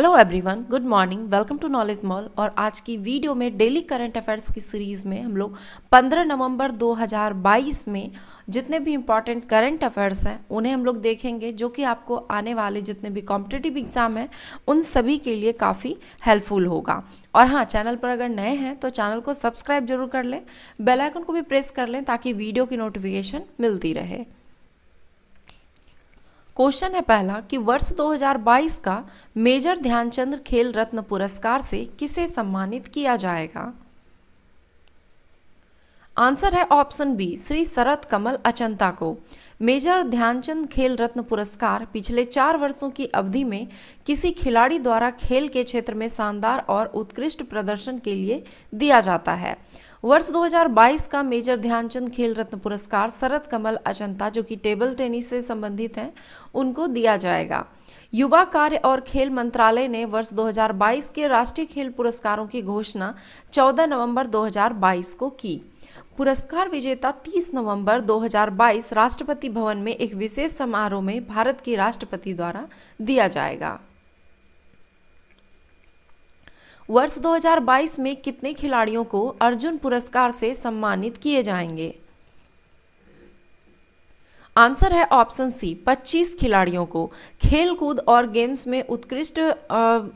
hello everyone good morning welcome to knowledge mall और आज की वीडियो में डेली करंट अफेयर्स की सीरीज़ में हम लोग 15 नवंबर 2022 में जितने भी इम्पॉर्टेंट करंट अफेयर्स हैं उन्हें हम लोग देखेंगे जो कि आपको आने वाले जितने भी कॉम्पिटेटिव एग्ज़ाम हैं उन सभी के लिए काफ़ी हेल्पफुल होगा और हाँ चैनल पर अगर नए हैं तो चैनल को सब्सक्राइब जरूर कर लें बेलाइकन को भी प्रेस कर लें ताकि वीडियो की नोटिफिकेशन मिलती रहे क्वेश्चन है पहला कि वर्ष 2022 का मेजर ध्यानचंद खेल रत्न पुरस्कार से किसे सम्मानित किया जाएगा आंसर है ऑप्शन बी श्री शरद कमल अचंता को मेजर ध्यानचंद खेल रत्न पुरस्कार पिछले चार वर्षों की अवधि में किसी खिलाड़ी द्वारा खेल के क्षेत्र में शानदार और उत्कृष्ट प्रदर्शन के लिए दिया जाता है वर्ष 2022 का मेजर ध्यानचंद खेल रत्न पुरस्कार शरद कमल अचंता जो कि टेबल टेनिस से संबंधित हैं उनको दिया जाएगा युवा कार्य और खेल मंत्रालय ने वर्ष 2022 के राष्ट्रीय खेल पुरस्कारों की घोषणा 14 नवंबर 2022 को की पुरस्कार विजेता 30 नवंबर 2022 राष्ट्रपति भवन में एक विशेष समारोह में भारत के राष्ट्रपति द्वारा दिया जाएगा वर्ष 2022 में कितने खिलाड़ियों को अर्जुन पुरस्कार से सम्मानित किए जाएंगे आंसर है ऑप्शन सी 25 खिलाड़ियों को खेल कूद और गेम्स में उत्कृष्ट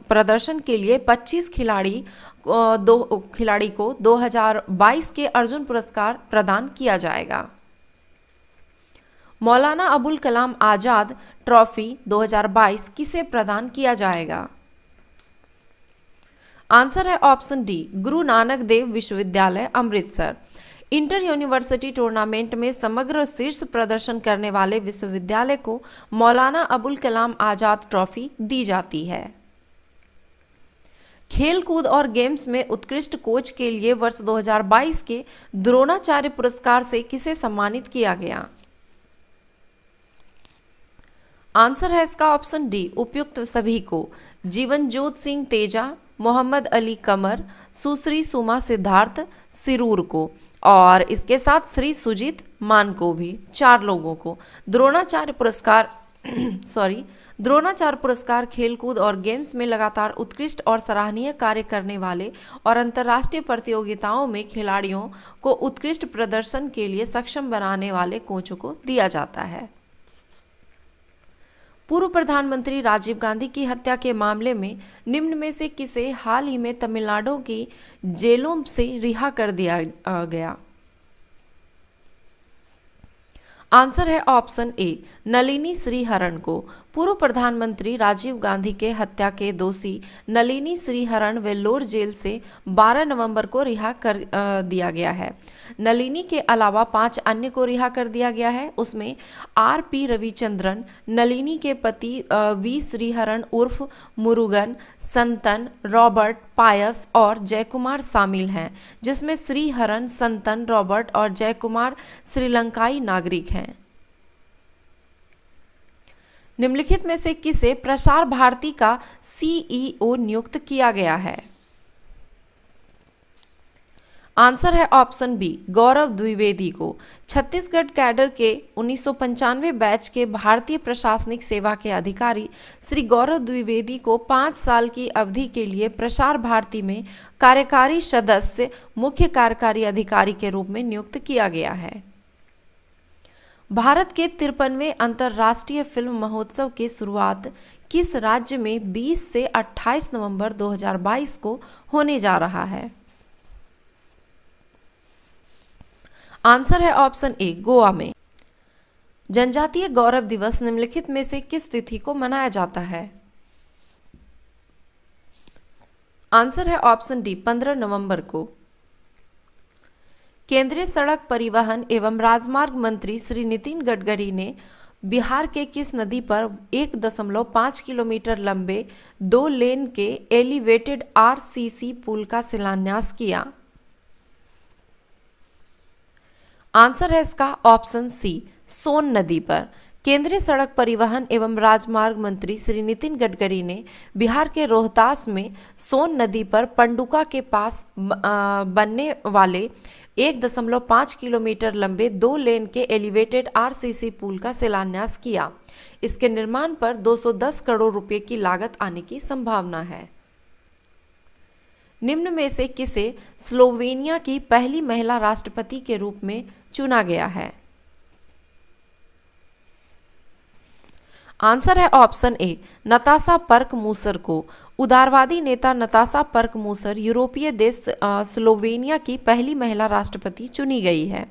प्रदर्शन के लिए 25 खिलाड़ी दो खिलाड़ी को 2022 के अर्जुन पुरस्कार प्रदान किया जाएगा मौलाना अबुल कलाम आज़ाद ट्रॉफी 2022 किसे प्रदान किया जाएगा आंसर है ऑप्शन डी गुरु नानक देव विश्वविद्यालय अमृतसर इंटर यूनिवर्सिटी टूर्नामेंट में समग्र शीर्ष प्रदर्शन करने वाले विश्वविद्यालय को मौलाना अबुल कलाम आज़ाद ट्रॉफी दी जाती है खेलकूद और गेम्स में उत्कृष्ट कोच के लिए वर्ष 2022 के द्रोणाचार्य पुरस्कार से किसे सम्मानित किया गया आंसर है इसका ऑप्शन डी उपयुक्त सभी को जीवन जोत सिंह तेजा मोहम्मद अली कमर सुश्री सुमा सिद्धार्थ सिरूर को और इसके साथ श्री सुजीत मान को भी चार लोगों को द्रोणाचार्य पुरस्कार सॉरी द्रोणाचार्य पुरस्कार खेलकूद और गेम्स में लगातार उत्कृष्ट और सराहनीय कार्य करने वाले और अंतर्राष्ट्रीय प्रतियोगिताओं में खिलाड़ियों को उत्कृष्ट प्रदर्शन के लिए सक्षम बनाने वाले कोचों को दिया जाता है पूर्व प्रधानमंत्री राजीव गांधी की हत्या के मामले में निम्न में से किसे हाल ही में तमिलनाडु की जेलों से रिहा कर दिया गया आंसर है ऑप्शन ए नलिनी श्रीहरण को पूर्व प्रधानमंत्री राजीव गांधी के हत्या के दोषी नलिनी श्रीहरण वेल्लोर जेल से 12 नवंबर को रिहा कर दिया गया है नलिनी के अलावा पांच अन्य को रिहा कर दिया गया है उसमें आर पी रविचंद्रन नलिनी के पति वी श्रीहरण उर्फ मुरुगन संतन रॉबर्ट पायस और जयकुमार शामिल हैं जिसमें श्रीहरन संतन रॉबर्ट और जयकुमार श्रीलंकाई नागरिक हैं निम्नलिखित में से किसे प्रसार भारती का सीईओ e नियुक्त किया गया है आंसर है ऑप्शन बी गौरव द्विवेदी को छत्तीसगढ़ कैडर के उन्नीस बैच के भारतीय प्रशासनिक सेवा के अधिकारी श्री गौरव द्विवेदी को पाँच साल की अवधि के लिए प्रसार भारती में कार्यकारी सदस्य मुख्य कार्यकारी अधिकारी के रूप में नियुक्त किया गया है भारत के तिरपनवे अंतर्राष्ट्रीय फिल्म महोत्सव की शुरुआत किस राज्य में 20 से 28 नवंबर 2022 को होने जा रहा है आंसर है ऑप्शन ए गोवा में जनजातीय गौरव दिवस निम्नलिखित में से किस तिथि को मनाया जाता है आंसर है ऑप्शन डी 15 नवंबर को केंद्रीय सड़क परिवहन एवं राजमार्ग मंत्री श्री नितिन गडकरी ने बिहार के किस नदी पर एक दशमलव पाँच किलोमीटर लंबे दो लेन के एलिवेटेड आरसीसी पुल का शिलान्यास किया आंसर है इसका ऑप्शन सी सोन नदी पर केंद्रीय सड़क परिवहन एवं राजमार्ग मंत्री श्री नितिन गडकरी ने बिहार के रोहतास में सोन नदी पर पंडुका के पास बनने वाले एक दशमलव पाँच किलोमीटर लंबे दो लेन के एलिवेटेड आरसीसी पुल का शिलान्यास किया इसके निर्माण पर 210 करोड़ रुपए की लागत आने की संभावना है निम्न में से किसे स्लोवेनिया की पहली महिला राष्ट्रपति के रूप में चुना गया है आंसर है ऑप्शन ए नताशा पर्क मूसर को उदारवादी नेता नताशा पर्क मूसर यूरोपीय देश स्लोवेनिया की पहली महिला राष्ट्रपति चुनी गई है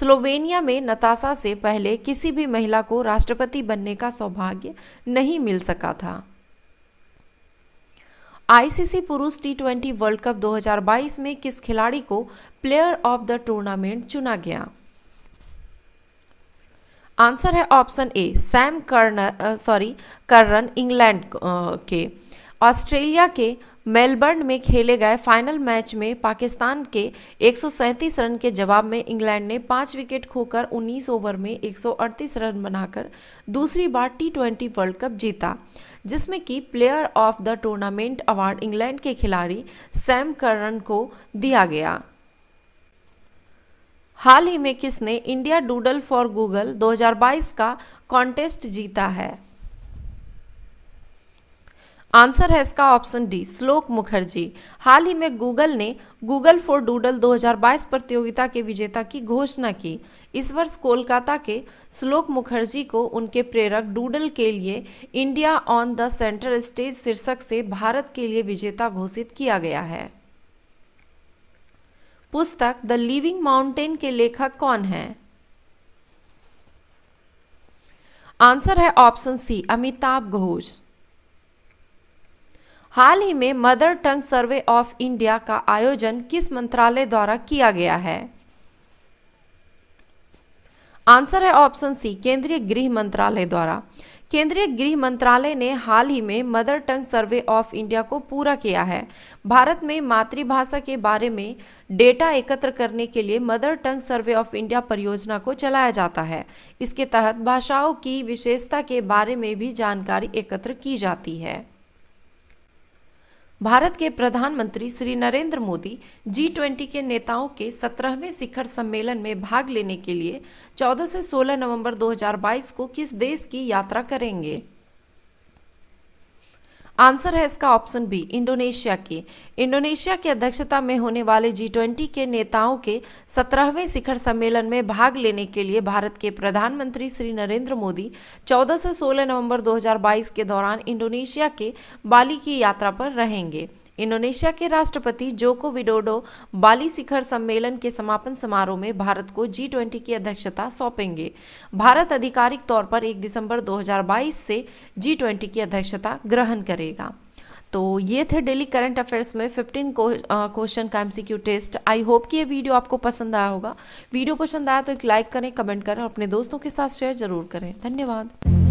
स्लोवेनिया में नताशा से पहले किसी भी महिला को राष्ट्रपति बनने का सौभाग्य नहीं मिल सका था आईसीसी पुरुष टी वर्ल्ड कप 2022 में किस खिलाड़ी को प्लेयर ऑफ द टूर्नामेंट चुना गया आंसर है option A Sam Karner sorry Curran England के ऑस्ट्रेलिया के मेलबर्न में खेले गए फाइनल मैच में पाकिस्तान के 137 रन के जवाब में इंग्लैंड ने पाँच विकेट खोकर 19 ओवर में 138 रन बनाकर दूसरी बार टी ट्वेंटी वर्ल्ड कप जीता जिसमें कि player of the tournament award England के खिलाड़ी सैम करन को दिया गया हाल ही में किसने इंडिया डूडल फॉर गूगल 2022 का कॉन्टेस्ट जीता है आंसर है इसका ऑप्शन डी श्लोक मुखर्जी हाल ही में गूगल ने गूगल फॉर डूडल 2022 प्रतियोगिता के विजेता की घोषणा की इस वर्ष कोलकाता के श्लोक मुखर्जी को उनके प्रेरक डूडल के लिए India on the centre stage शीर्षक से भारत के लिए विजेता घोषित किया गया है पुस्तक द लिविंग माउंटेन के लेखक कौन है आंसर है ऑप्शन सी अमिताभ घोष हाल ही में mother tongue survey of India का आयोजन किस मंत्रालय द्वारा किया गया है आंसर है ऑप्शन सी केंद्रीय गृह मंत्रालय द्वारा केंद्रीय गृह मंत्रालय ने हाल ही में mother tongue survey of India को पूरा किया है भारत में मातृभाषा के बारे में डेटा एकत्र करने के लिए mother tongue survey of India परियोजना को चलाया जाता है इसके तहत भाषाओं की विशेषता के बारे में भी जानकारी एकत्र की जाती है भारत के प्रधानमंत्री श्री नरेंद्र मोदी जी ट्वेंटी के नेताओं के सत्रहवें शिखर सम्मेलन में भाग लेने के लिए 14 से 16 नवंबर 2022 को किस देश की यात्रा करेंगे आंसर है इसका ऑप्शन बी इंडोनेशिया के इंडोनेशिया की अध्यक्षता में होने वाले जी ट्वेंटी के नेताओं के सत्रहवें शिखर सम्मेलन में भाग लेने के लिए भारत के प्रधानमंत्री श्री नरेंद्र मोदी 14 से 16 नवंबर 2022 के दौरान इंडोनेशिया के बाली की यात्रा पर रहेंगे इंडोनेशिया के राष्ट्रपति जोको विडोडो बाली शिखर सम्मेलन के समापन समारोह में भारत को जी ट्वेंटी की अध्यक्षता सौंपेंगे भारत आधिकारिक तौर पर 1 दिसंबर 2022 से जी ट्वेंटी की अध्यक्षता ग्रहण करेगा तो ये थे डेली करंट अफेयर्स में 15 क्वेश्चन का एमसीक्यू टेस्ट आई होप कि ये वीडियो आपको पसंद आया होगा वीडियो पसंद आया तो एक लाइक करें कमेंट करें और अपने दोस्तों के साथ शेयर जरूर करें धन्यवाद